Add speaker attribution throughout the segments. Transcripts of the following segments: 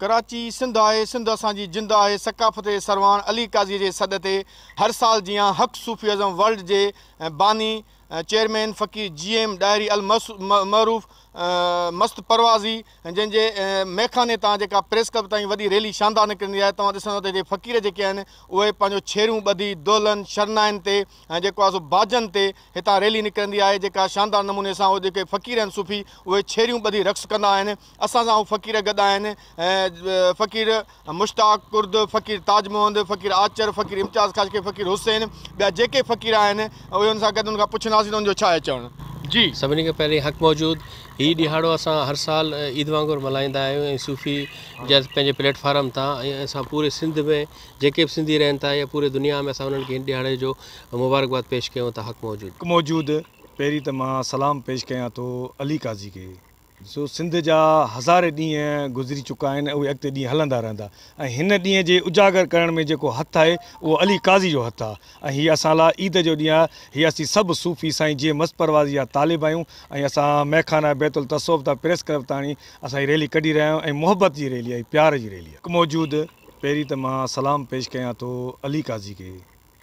Speaker 1: कराची सिंध आहे सिंध असांजी ज़िंद आहे सकाफ़त सरवान अली काज़ी जे सद ते हर साल जीअं हक़ सूफ़ी अज़म वर्ल्ड जे बानी चेयरमैन फ़क़ीर जी एम डायरी अल मसू मरूफ़ मस्तु परवाज़ी जंहिंजे मैखाने तां जेका प्रेस क्लब ताईं वॾी रैली शानदार निकिरंदी आहे तव्हां ॾिसंदव त हिते फ़क़ीर जेके आहिनि उहे पंहिंजो छेड़ियूं ॿधी दोहनि शरनाइनि ते ऐं जेको आहे सो बाजनि ते हितां रैली निकिरंदी आहे जेका शानदार नमूने सां उहे जेके फ़क़ीर आहिनि सुफ़ी उहे छेड़ियूं ॿधी रक़स कंदा आहिनि असां सां फ़क़ीर गॾु आहिनि फ़क़ीर मुश्ताक कुर्द फ़क़ीर ताज मोहंद फ़क़ीर आचर फ़क़ीर इम्तियाज़ खाजके फ़क़ीर हुसैन ॿिया जेके फ़क़ीर आहिनि उहे हुन सां गॾु उनखां पुछंदासीं त
Speaker 2: जी सभी खां पहले हक़ मौजूद ई दिहाड़ो अस हर साल ईद वांगुर मल्हा सूफी जैसे प्लेटफॉर्म तां पूरे सिंध में जे भी सिंधी रहन था या पूरे दुनिया में असन उन्हनि दिहाड़े हिन जो मुबारकबाद पेश क्यों था हक़ु हक़
Speaker 3: मौजूद पहिरीं त मां सलाम पेश कयां थो अली काज़ी के सिंध जा हज़ारे ॾींहं गुज़री चुका आहिनि उहे अॻिते ॾींहं हलंदा रहंदा ऐं हिन ॾींहं जे उजागर करण में जेको हथु आहे उहो अली काज़ी जो हथु आहे ऐं हीअ असां लाइ ईद जो ॾींहुं आहे हीअ असां सभु सूफ़ी साईं जीअं मसप परवाज़ी या तालिब आहियूं ऐं असां बैतुल तस्सोब तां प्रेस क्लब ताईं असां रैली कढी रहिया आहियूं ऐं मोहबत जी रैली प्यार जी रैली आहे मौजूदु पहिरीं त मां सलाम पेश कयां काज़ी खे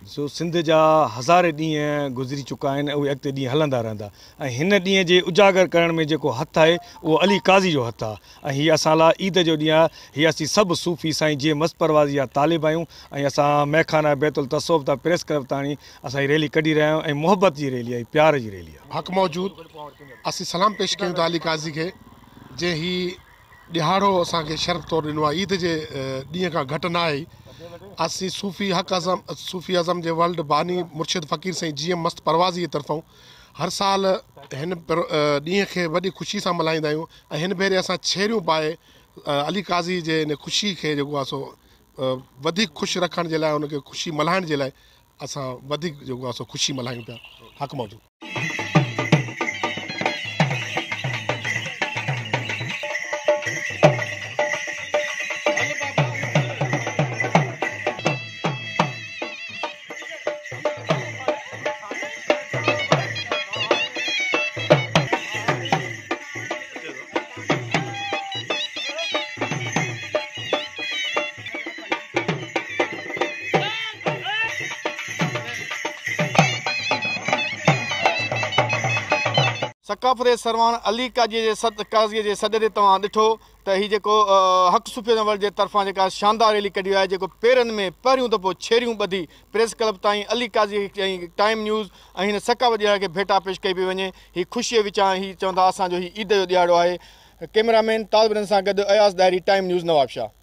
Speaker 3: सो सिंध जा हज़ारे ॾींहं गुज़री चुका आहिनि उहे अॻिते ॾींहुं हलंदा रहंदा ऐं हिन ॾींहं जे उजागर करण में जेको हथु आहे उहो अली काज़ी जो हथु आहे ऐं हीअ असां लाइ ईद जो ॾींहुं आहे हीअ असीं सभु सूफ़ी साईं जीअं मसपरवाज़ी जा तालिब आहियूं ऐं असां महेखाना बैतुल तसोब था प्रेस क्लब ताईं असांजी रैली कढी रहिया आहियूं ऐं मुहबत जी रैली आहे प्यार जी रैली आहे हक़
Speaker 4: मौजूदु असीं सलाम पेश कयूं था अली काज़ी खे जंहिं ॾिहाड़ो असांखे शर्फ़ तौरु ॾिनो आहे ईद जे ॾींहं खां घटि न आई असीं सूफ़ी हक़ अज़म सूफ़ी अज़म जे वल्ड बानी मुर्शिद फ़क़ीर साईं जीअं मस्त परवाज़ीअ तरफ़ो हर साल हिन पर ॾींहं खे वॾी ख़ुशी सां मल्हाईंदा आहियूं ऐं हिन भेरे असां छेड़ियूं पाए अली काज़ी जे हिन ख़ुशी खे जेको आहे सो वधीक ख़ुशि रखण जे लाइ ख़ुशी मल्हाइण जे लाइ असां वधीक जेको आहे सो ख़ुशी मल्हायूं पिया
Speaker 1: सकाफ़ुर सरवान अली का जे सद काजी के सदे ते तव्हां ॾिठो त हीउ जेको हक़ सुफ़ियन वल के तरफा जेका शानदार रैली कड़ी है जो पेरन में पहिरियों दफ़ो छेरियूं बधी प्रेस क्लब ताईं अली काज़ी टाइम न्यूज़ ऐं हिन सकावत ॾियारे भेटा पेश कई पी वे हि खुशी विचा ही चवंदा असो हीउ ईद जो ॾियारो आहे कैमरामैन तालबरनि से गॾु अयाज़ डायरी टाइम न्यूज़ नवाबशाह